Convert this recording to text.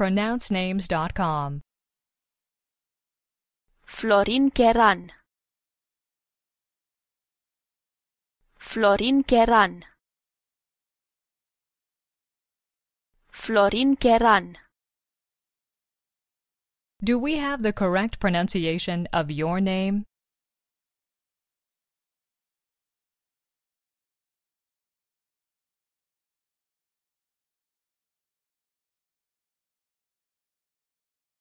pronouncenames.com. Florin Keran. Florin Keran. Florin Keran. Do we have the correct pronunciation of your name?